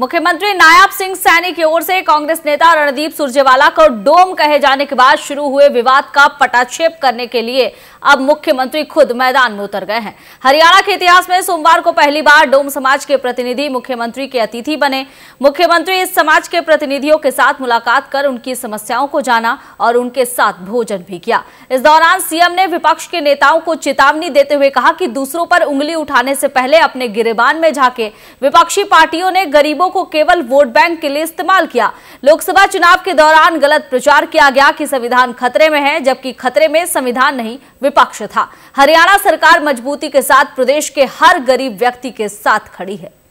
मुख्यमंत्री नायाब सिंह सैनी की ओर से कांग्रेस नेता रणदीप सुरजेवाला को डोम कहे जाने के बाद शुरू हुए विवाद का पटाक्षेप करने के लिए अब मुख्यमंत्री खुद मैदान में उतर गए हैं हरियाणा के इतिहास में सोमवार को पहली बार डोम समाज के प्रतिनिधि मुख्यमंत्री के अतिथि बने मुख्यमंत्री इस समाज के प्रतिनिधियों के साथ मुलाकात कर उनकी समस्याओं को जाना और उनके साथ भोजन भी किया इस दौरान सीएम ने विपक्ष के नेताओं को चेतावनी देते हुए कहा कि दूसरों पर उंगली उठाने से पहले अपने गिरेबान में झाके विपक्षी पार्टियों ने गरीबों लोगों को केवल वोट बैंक के लिए इस्तेमाल किया लोकसभा चुनाव के दौरान गलत प्रचार किया गया कि संविधान खतरे में है जबकि खतरे में संविधान नहीं विपक्ष था हरियाणा सरकार मजबूती के साथ प्रदेश के हर गरीब व्यक्ति के साथ खड़ी है